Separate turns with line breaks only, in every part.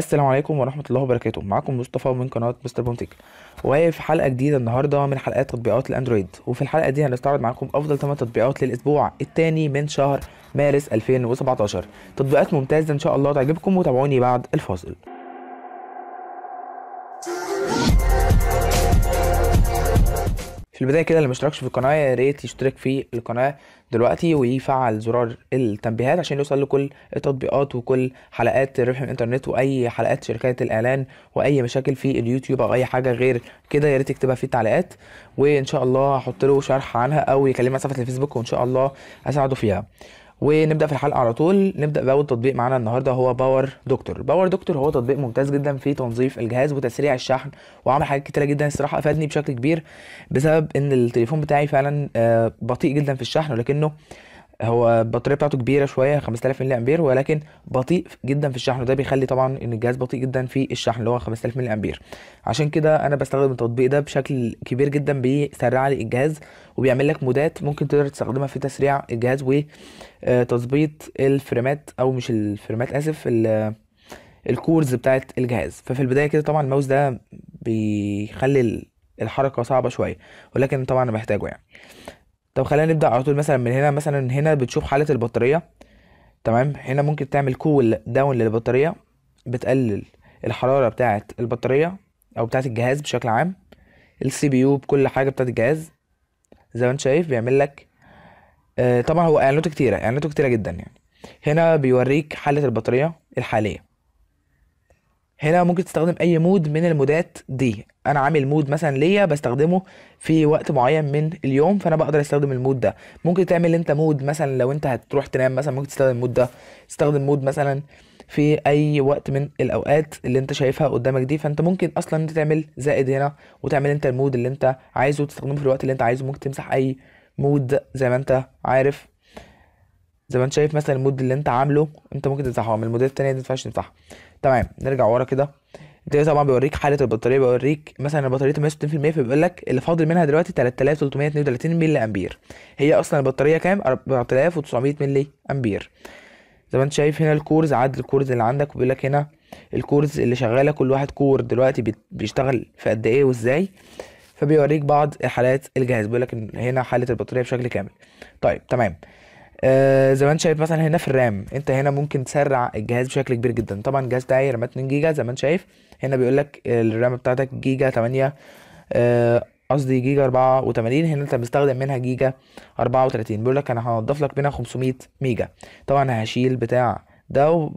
السلام عليكم ورحمه الله وبركاته معاكم مصطفى من قناه مستر بونتيك وهي في حلقه جديده النهارده من حلقات تطبيقات الاندرويد وفي الحلقه دي هنستعرض معاكم افضل 8 تطبيقات للاسبوع الثاني من شهر مارس 2017 تطبيقات ممتازه ان شاء الله تعجبكم وتابعوني بعد الفاصل في البدايه كده اللي مشتركش في القناه يا ريت يشترك في القناه دلوقتي ويفعل زرار التنبيهات عشان يوصل له كل التطبيقات وكل حلقات ربح الانترنت واي حلقات شركات الاعلان واي مشاكل في اليوتيوب او اي حاجه غير كده يا ريت يكتبها في التعليقات وان شاء الله هحط له شرح عنها او يكلمني على صفحه الفيسبوك وان شاء الله اساعده فيها ونبدا في الحلقه على طول نبدا باول تطبيق معانا النهارده هو باور دكتور باور دكتور هو تطبيق ممتاز جدا في تنظيف الجهاز وتسريع الشحن وعمل حاجات كتيره جدا الصراحه افادني بشكل كبير بسبب ان التليفون بتاعي فعلا آه، بطيء جدا في الشحن ولكنه هو البطاريه بتاعته كبيره شويه 5000 ملي امبير ولكن بطيء جدا في الشحن وده بيخلي طبعا ان الجهاز بطيء جدا في الشحن اللي هو 5000 ملي امبير عشان كده انا بستخدم التطبيق ده بشكل كبير جدا بيسرع لي الجهاز وبيعمل لك مودات ممكن تقدر تستخدمها في تسريع الجهاز وتظبيط آه، الفريمات او مش الفريمات اسف الكورز بتاعت الجهاز ففي البدايه كده طبعا الماوس ده بيخلي الحركه صعبه شويه ولكن طبعا انا محتاجه يعني طب خلينا نبدا على طول مثلا من هنا مثلا هنا بتشوف حاله البطاريه تمام هنا ممكن تعمل كول داون للبطاريه بتقلل الحراره بتاعه البطاريه او بتاعه الجهاز بشكل عام السي بي يو بكل حاجه بتاعه الجهاز زي ما انت شايف بيعمل لك آه طبعا هو اعلاناته كتيره اعلاناته كتيره جدا يعني هنا بيوريك حاله البطاريه الحاليه هنا ممكن تستخدم اي مود من المودات دي انا عامل مود مثلا ليا بستخدمه في وقت معين من اليوم فانا بقدر استخدم المود ده ممكن تعمل انت مود مثلا لو انت هتروح تنام مثلا ممكن تستخدم المود ده تستخدم مود مثلا في اي وقت من الاوقات اللي انت شايفها قدامك دي فانت ممكن اصلا انت تعمل زائد هنا وتعمل انت المود اللي انت عايزه وتستخدمه في الوقت اللي انت عايزه ممكن تمسح اي مود زي ما انت عارف زي ما انت شايف مثلا المود اللي انت عامله انت ممكن تمسحه من المودات التانية دي مينفعش تمسحها تمام نرجع ورا كده ده طبعا بيوريك حاله البطاريه بيوريك مثلا البطاريه 160% فبيقول لك اللي فاضل منها دلوقتي 3332 مللي امبير هي اصلا البطاريه كام 4900 مللي امبير زي ما انت شايف هنا الكورز عدد الكورز اللي عندك وبيقول لك هنا الكورز اللي شغاله كل واحد كور دلوقتي بيشتغل في قد ايه وازاي فبيوريك بعض حالات الجهاز بيقول لك هنا حاله البطاريه بشكل كامل طيب تمام آه، زي ما انت شايف مثلا هنا في الرام انت هنا ممكن تسرع الجهاز بشكل كبير جدا طبعا الجهاز بتاعي رام 2 جيجا زي ما انت شايف هنا بيقول لك الرام بتاعتك جيجا 8 آه، قصدي جيجا 84 هنا انت بتستخدم منها جيجا 34 بيقول لك انا هنضف لك منها 500 ميجا طبعا هشيل بتاع ده و...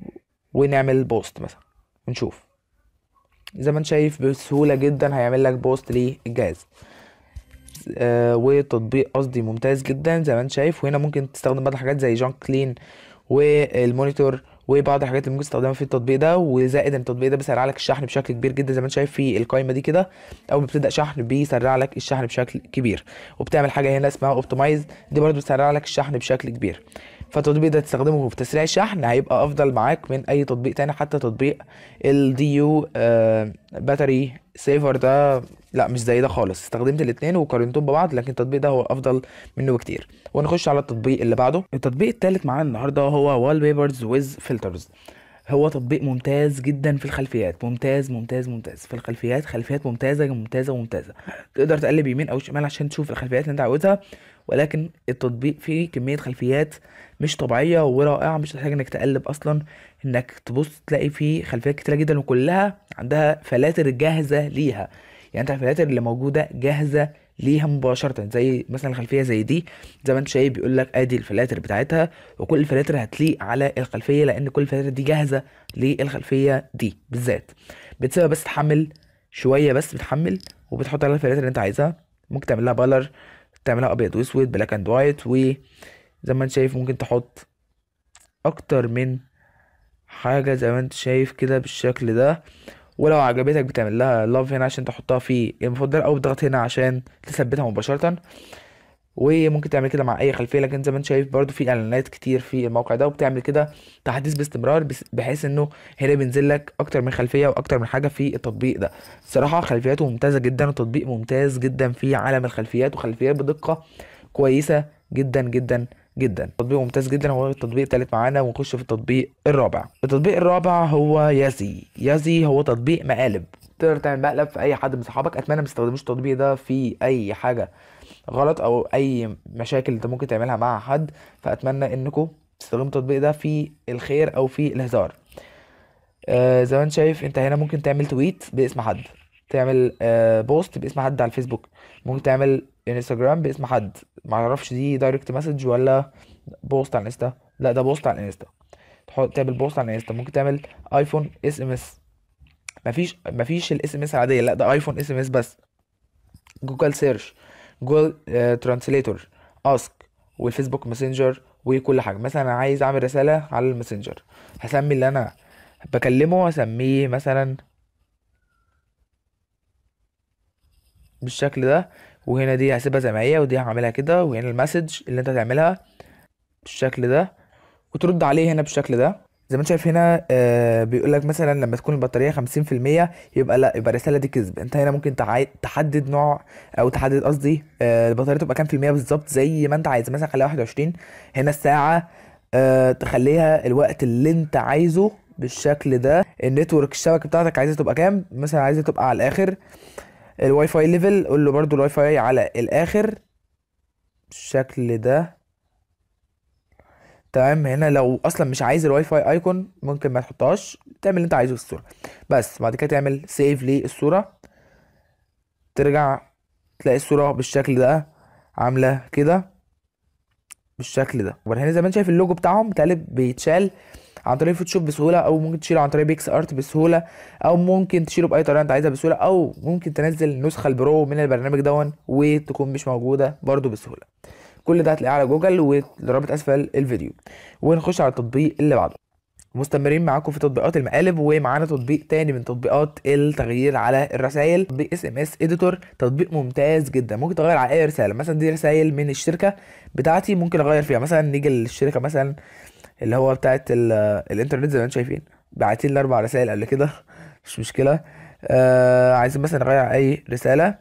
ونعمل بوست مثلا ونشوف زي ما انت شايف بسهوله جدا هيعمل لك بوست للجهاز آه وتطبيق قصدي ممتاز جدا زي ما انت شايف وهنا ممكن تستخدم بعض الحاجات زي جانك كلين والمونيتور وبعض الحاجات اللي ممكن تستخدمها في التطبيق ده وزائد ان التطبيق ده بيسرع لك الشحن بشكل كبير جدا زي ما انت شايف في القائمه دي كده اول ما بتبدا شحن بيسرع لك الشحن بشكل كبير وبتعمل حاجه هنا اسمها اوبتمايز دي برده بتسرع لك الشحن بشكل كبير فالتطبيق ده تستخدمه في تسريع الشحن هيبقى افضل معاك من اي تطبيق تاني حتى تطبيق الديو آه باتري سيفر ده لا مش زي ده خالص استخدمت الاثنين وقارنتهم ببعض لكن التطبيق ده هو افضل منه بكتير ونخش على التطبيق اللي بعده التطبيق الثالث معانا النهارده هو وال بيبرز ويز فلترز هو تطبيق ممتاز جدا في الخلفيات ممتاز ممتاز ممتاز في الخلفيات خلفيات ممتازه ممتازه ممتازه تقدر تقلب يمين او شمال عشان تشوف الخلفيات اللي انت عاوزها ولكن التطبيق فيه كمية خلفيات مش طبيعية ورائعة مش هتحتاج انك تقلب اصلا انك تبص تلاقي فيه خلفيات كتيرة جدا وكلها عندها فلاتر جاهزة ليها يعني انت الفلاتر اللي موجودة جاهزة ليها مباشرة زي مثلا خلفية زي دي زي ما انت شايف بيقول لك ادي الفلاتر بتاعتها وكل الفلاتر هتليق على الخلفية لان كل الفلاتر دي جاهزة للخلفية دي بالذات بتسيبها بس تحمل شوية بس بتحمل وبتحط عليها الفلاتر اللي انت عايزها ممكن تعمل لها بالر تعملها ابيض واسود بلاك اند وايت وزي ما انت شايف ممكن تحط اكتر من حاجة زي ما انت شايف كده بالشكل ده ولو عجبتك بتعمل لها لاف هنا عشان تحطها في المفضل او بتضغط هنا عشان تثبتها مباشرة وممكن تعمل كده مع اي خلفيه لكن زي ما انت شايف برده في اعلانات كتير في الموقع ده وبتعمل كده تحديث باستمرار بحيث انه هنا بينزل لك اكتر من خلفيه واكتر من حاجه في التطبيق ده الصراحه خلفياته ممتازه جدا وتطبيق ممتاز جدا في عالم الخلفيات وخلفيات بدقه كويسه جدا جدا جدا تطبيق ممتاز جدا هو التطبيق الثالث معانا ونخش في التطبيق الرابع التطبيق الرابع هو يازي يازي هو تطبيق مقالب تقدر تعمل مقلب في اي حد من صحابك اتمنى ما تستخدموش التطبيق ده في اي حاجه غلط او اي مشاكل انت ممكن تعملها مع حد فاتمنى انكم تستخدموا التطبيق ده في الخير او في الهزار آه زي ما انت شايف انت هنا ممكن تعمل تويت باسم حد تعمل آه بوست باسم حد على الفيسبوك ممكن تعمل انستجرام باسم حد معرفش دي دايركت مسج ولا بوست على الانستا لا ده بوست على الانستا تحط تعمل بوست على الانستا ممكن تعمل ايفون اس ام اس مفيش مفيش الاس ام اس العاديه لا ده ايفون اس ام اس بس جوجل سيرش جوجل ترانسليتور اسك والفيسبوك ماسنجر وكل حاجه مثلا انا عايز اعمل رساله على الماسنجر هسمي اللي انا بكلمه هسميه مثلا بالشكل ده وهنا دي هسيبها زي ما هي ودي هعملها كده وهنا المسج اللي انت هتعملها بالشكل ده وترد عليه هنا بالشكل ده زي ما انت شايف هنا آه، بيقول لك مثلا لما تكون البطاريه 50% يبقى لا يبقى الرساله دي كذب انت هنا ممكن تحدد نوع او تحدد قصدي آه، البطاريه تبقى كام في الميه بالظبط زي ما انت عايز مثلا خليها 21 هنا الساعه آه، تخليها الوقت اللي انت عايزه بالشكل ده النتورك الشبكه بتاعتك عايزها تبقى كام مثلا عايزها تبقى على الاخر الواي فاي ليفل قول له برده الواي فاي على الاخر بالشكل ده تمام هنا لو اصلا مش عايز الواي فاي ايكون ممكن ما تحطهاش تعمل اللي انت عايزه في الصوره بس بعد كده تعمل سيف للصوره ترجع تلاقي الصوره بالشكل ده عامله كده بالشكل ده وبعد هنا زي ما انت شايف اللوجو بتاعهم بتقلب بيتشال عن طريق فوتوشوب بسهوله او ممكن تشيله عن طريق بيكس ارت بسهوله او ممكن تشيله باي طريقه انت عايزها بسهوله او ممكن تنزل نسخه البرو من البرنامج دون وتكون مش موجوده برده بسهوله كل ده هتلاقيه على جوجل والرابط اسفل الفيديو ونخش على التطبيق اللي بعده مستمرين معاكم في تطبيقات المقالب ومعانا تطبيق تاني من تطبيقات التغيير على الرسائل تطبيق اس ام اس اديتور تطبيق ممتاز جدا ممكن تغير على اي رساله مثلا دي رسائل من الشركه بتاعتي ممكن اغير فيها مثلا نيجي للشركه مثلا اللي هو بتاعه الانترنت زي ما انتم شايفين باعتين لي اربع رسائل قبل كده مش مشكله آه عايزين مثلا نغير اي رساله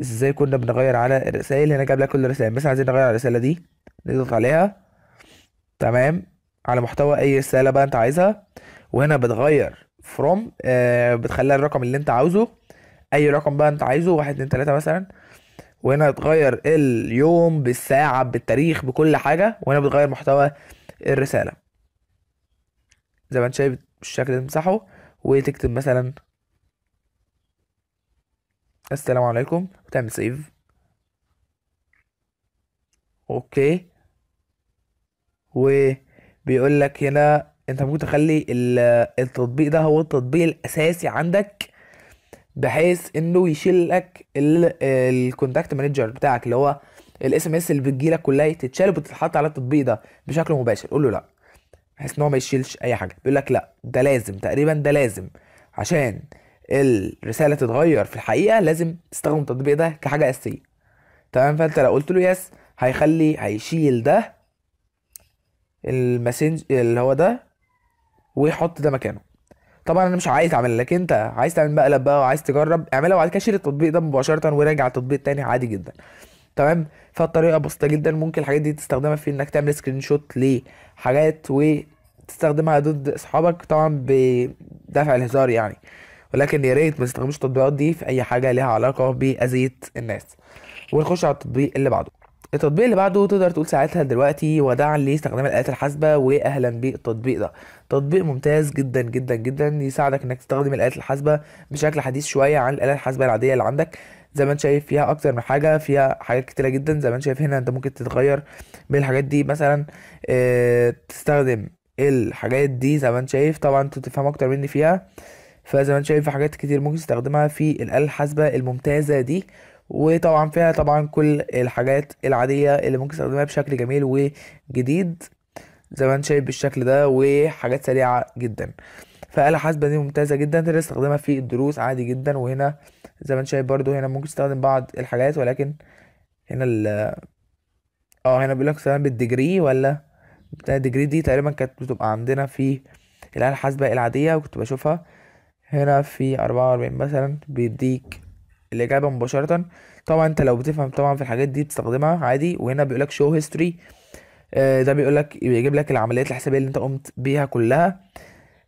ازاي كنا بنغير على الرسائل هنا جاب لك كل الرسائل مثلا عايزين نغير على الرساله دي نضغط عليها تمام على محتوى اي رساله بقى انت عايزها وهنا بتغير فروم آه بتخليها الرقم اللي انت عاوزه اي رقم بقى انت عايزه واحد اتنين تلاته مثلا وهنا بتغير اليوم بالساعه بالتاريخ بكل حاجه وهنا بتغير محتوى الرساله زي ما انت شايف بالشكل ده تمسحه وتكتب مثلا السلام عليكم وتعمل سيف اوكي وبيقول لك هنا انت ممكن تخلي التطبيق ده هو التطبيق الاساسي عندك بحيث انه يشيل لك الكونتاكت مانجر بتاعك اللي هو الاس ام اس اللي بتجيلك كلها تتشال وتتحط على التطبيق ده بشكل مباشر قول له لا بحيث ان هو ما يشيلش اي حاجه بيقول لك لا ده لازم تقريبا ده لازم عشان الرساله تتغير في الحقيقه لازم تستخدم التطبيق ده كحاجه اساسيه تمام فانت لو قلت له يس هيخلي هيشيل ده المسنج اللي هو ده ويحط ده مكانه طبعا انا مش عايز اعمل لك انت عايز تعمل مقلب بقى وعايز تجرب اعملها وبعد كده شيل التطبيق ده مباشره وراجع التطبيق تاني عادي جدا تمام فالطريقه بسيطه جدا ممكن الحاجات دي تستخدمها في انك تعمل سكرين شوت لحاجات وتستخدمها ضد اصحابك طبعا بدفع الهزار يعني ولكن يا ريت ما تستخدموش التطبيقات دي في اي حاجه ليها علاقه باذيه الناس ونخش على التطبيق اللي بعده التطبيق اللي بعده تقدر تقول ساعتها دلوقتي ودعا لاستخدام الآلات الحاسبة وأهلا بالتطبيق ده تطبيق ممتاز جدا جدا جدا يساعدك إنك تستخدم الآلات الحاسبة بشكل حديث شوية عن الآلات الحاسبة العادية اللي عندك زي ما انت شايف فيها اكتر من حاجه فيها حاجات كتيره جدا زي ما انت شايف هنا انت ممكن تتغير بالحاجات دي مثلا آه، تستخدم الحاجات دي زي ما انت شايف طبعا انت تفهم اكتر مني فيها فزي ما انت شايف في حاجات كتير ممكن تستخدمها في الآلة الحاسبة الممتازة دي وطبعا فيها طبعا كل الحاجات العادية اللي ممكن تستخدمها بشكل جميل وجديد زي ما انت شايف بالشكل ده وحاجات سريعة جدا فآلة حاسبة دي ممتازة جدا تقدر تستخدمها في الدروس عادي جدا وهنا زي ما انت شايف برضو هنا ممكن تستخدم بعض الحاجات ولكن هنا ال اه هنا بيقولك استخدام بالدجري ولا الدجري دي تقريبا كانت بتبقى عندنا في الآلة الحاسبة العادية وكنت بشوفها هنا في أربعة وأربعين مثلا بيديك الإجابة مباشرة طبعا أنت لو بتفهم طبعا في الحاجات دي بتستخدمها عادي وهنا بيقولك show history آه، ده بيقولك بيجيب لك العمليات الحسابية اللي أنت قمت بيها كلها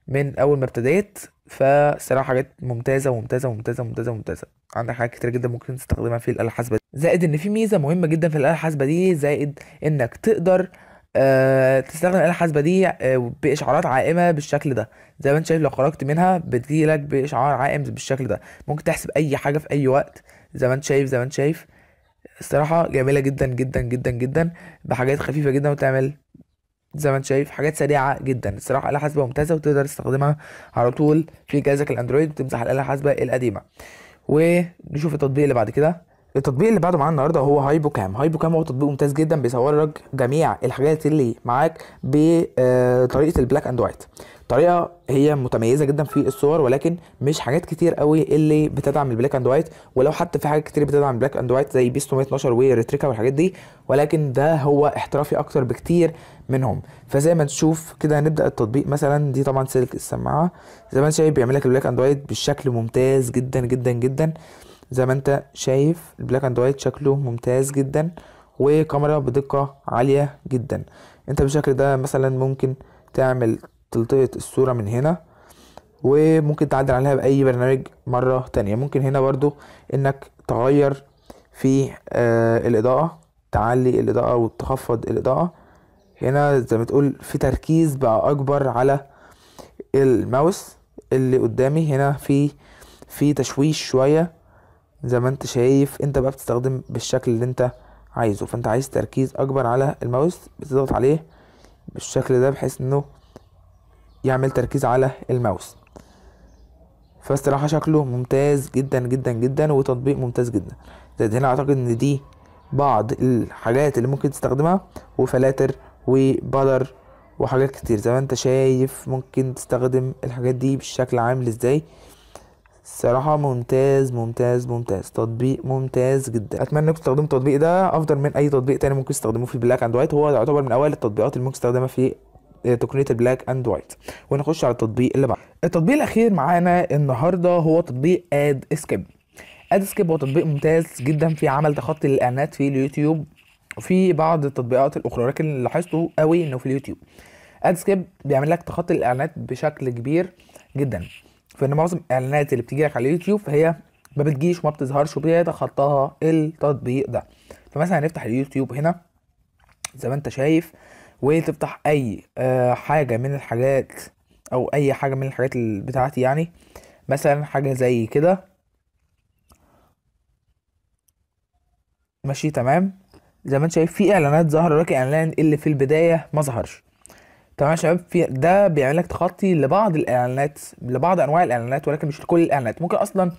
من أول ما ابتديت فصراحة حاجات ممتازة ممتازة ممتازة ممتازة ممتازة عندك حاجات كتير جدا ممكن تستخدمها في الآلة الحاسبة زائد إن في ميزة مهمة جدا في الآلة الحاسبة دي زائد إنك تقدر آه، تستخدم الآلة الحاسبة دي آه، بإشعارات عائمة بالشكل ده زي ما انت شايف لو خرجت منها بتجيلك بإشعار عائم بالشكل ده ممكن تحسب أي حاجة في أي وقت زي ما انت شايف زي ما انت شايف الصراحة جميلة جدا جدا جدا جدا بحاجات خفيفة جدا وتعمل زي ما انت شايف حاجات سريعه جدا الصراحه الاله حاسبه ممتازه وتقدر تستخدمها على طول في جهازك الاندرويد وتمسح الاله الحاسبه القديمه ونشوف التطبيق اللي بعد كده التطبيق اللي بعده معانا النهارده هو هايبو كام هايبو كام هو تطبيق ممتاز جدا بيصور لك جميع الحاجات اللي معاك بطريقه آه، البلاك اند وايت طريقه هي متميزه جدا في الصور ولكن مش حاجات كتير قوي اللي بتدعم البلاك اند وايت ولو حتى في حاجات كتير بتدعم البلاك اند وايت زي بيس 112 وريتريكا والحاجات دي ولكن ده هو احترافي اكتر بكتير منهم فزي ما تشوف كده هنبدا التطبيق مثلا دي طبعا سلك السماعه زي ما انت شايف بيعمل لك البلاك اند وايت بالشكل ممتاز جدا جدا جدا زي ما انت شايف البلاك اند وايت شكله ممتاز جدا وكاميرا بدقة عالية جدا انت بالشكل ده مثلا ممكن تعمل تلتقط الصورة من هنا وممكن تعدل عليها بأي برنامج مرة تانية ممكن هنا برضو انك تغير في آه الإضاءة تعلي الإضاءة وتخفض الإضاءة هنا زي ما تقول في تركيز بقى أكبر على الماوس اللي قدامي هنا في في تشويش شوية زي ما انت شايف انت بقى بتستخدم بالشكل اللي انت عايزه فانت عايز تركيز اكبر على الماوس بتضغط عليه بالشكل ده بحيث انه يعمل تركيز على الماوس فاستراحة شكله ممتاز جدا جدا جدا وتطبيق ممتاز جدا زائد هنا اعتقد ان دي بعض الحاجات اللي ممكن تستخدمها وفلاتر وبادر وحاجات كتير زي ما انت شايف ممكن تستخدم الحاجات دي بالشكل عامل ازاي الصراحه ممتاز ممتاز ممتاز تطبيق ممتاز جدا اتمنى انكم تستخدموا التطبيق ده افضل من اي تطبيق تاني ممكن تستخدموه في بلاك اند وايت هو يعتبر من اوائل التطبيقات اللي ممكن تستخدمها في آه، تقنيه البلاك اند وايت ونخش على التطبيق اللي بعده التطبيق الاخير معانا النهارده هو تطبيق اد سكيب اد سكيب هو تطبيق ممتاز جدا في عمل تخطي الاعلانات في اليوتيوب وفي بعض التطبيقات الاخرى لكن اللي لاحظته قوي انه في اليوتيوب اد سكيب بيعمل لك تخطي الاعلانات بشكل كبير جدا فان معظم الاعلانات اللي بتجيلك على اليوتيوب هي ما بتجيش وما بتظهرش وبيتخطاها التطبيق ده فمثلا هنفتح اليوتيوب هنا زي ما انت شايف وتفتح اي آه، حاجه من الحاجات او اي حاجه من الحاجات بتاعتي يعني مثلا حاجه زي كده ماشي تمام زي ما انت شايف في اعلانات ظهر لك اعلان اللي في البدايه ما ظهرش تمام يا شباب في ده بيعمل لك تخطي لبعض الاعلانات لبعض انواع الاعلانات ولكن مش لكل الاعلانات ممكن اصلا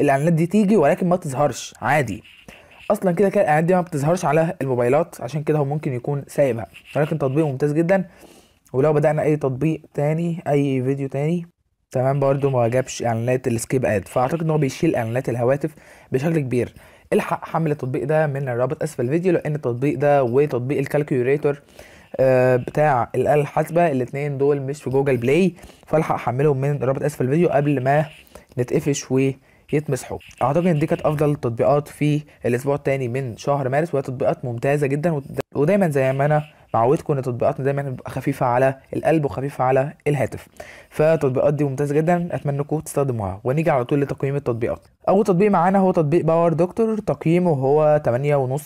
الاعلانات دي تيجي ولكن ما تظهرش عادي اصلا كده كده الاعلانات دي ما بتظهرش على الموبايلات عشان كده هو ممكن يكون سايبها ولكن تطبيق ممتاز جدا ولو بدانا اي تطبيق تاني اي فيديو تاني تمام برده ما جابش اعلانات السكيب اد فاعتقد ان هو بيشيل اعلانات الهواتف بشكل كبير إيه الحق حمل التطبيق ده من الرابط اسفل الفيديو لان التطبيق ده وتطبيق الكالكيوليتر آه، بتاع الآلة الحاسبة الاتنين دول مش في جوجل بلاي فالحق احملهم من رابط اسفل الفيديو قبل ما نتقفش ويتمسحوا اعتقد ان دي كانت افضل التطبيقات في الاسبوع التاني من شهر مارس وهي تطبيقات ممتازه جدا ودايما زي ما انا معودكم ان تطبيقاتنا دايما بتبقى خفيفه على القلب وخفيفه على الهاتف فالتطبيقات دي ممتازه جدا اتمنى انكم تستخدموها ونيجي على طول لتقييم التطبيقات اول تطبيق معانا هو تطبيق باور دكتور تقييمه هو 8.5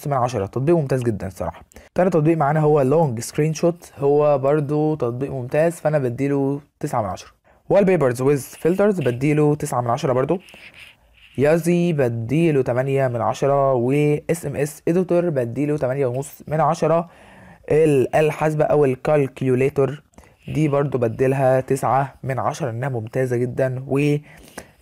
من 10 تطبيق ممتاز جدا الصراحه تاني تطبيق معانا هو لونج سكرين شوت هو برده تطبيق ممتاز فانا بديله 9 من 10 وال بيبرز ويز فلترز بديله 9 من 10 برده يازي بديله 8 من 10 و اس ام اس اديتور بديله 8.5 من 10 الآلة الحاسبة أو الكالكيوليتر دي برضو بديلها تسعة من عشرة إنها ممتازة جدا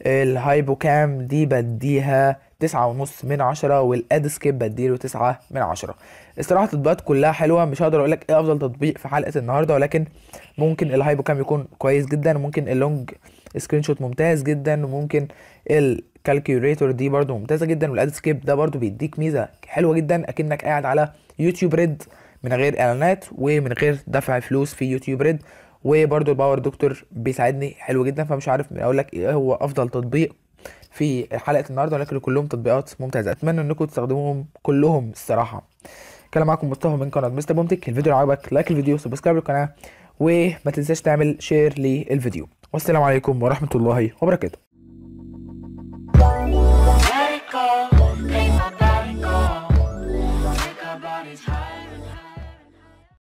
والهايبوكام دي بديها تسعة ونص من عشرة والادسكيب بديله تسعة من عشرة الصراحة التطبيقات كلها حلوة مش هقدر اقولك ايه افضل تطبيق في حلقة النهاردة ولكن ممكن الهايبو كام يكون كويس جدا وممكن اللونج سكرين شوت ممتاز جدا وممكن الكالكيوليتور دي برضو ممتازة جدا والادسكيب ده برضو بيديك ميزة حلوة جدا اكنك قاعد على يوتيوب ريد من غير اعلانات ومن غير دفع فلوس في يوتيوب ريد وبرده الباور دكتور بيساعدني حلو جدا فمش عارف اقول لك ايه هو افضل تطبيق في حلقه النهارده ولكن كلهم تطبيقات ممتازه اتمنى انكم تستخدموهم كلهم الصراحه كان معاكم مصطفى من قناه مستر بومتك الفيديو لو عجبك لايك الفيديو سبسكرايب للقناه وما تنساش تعمل شير للفيديو والسلام عليكم ورحمه الله وبركاته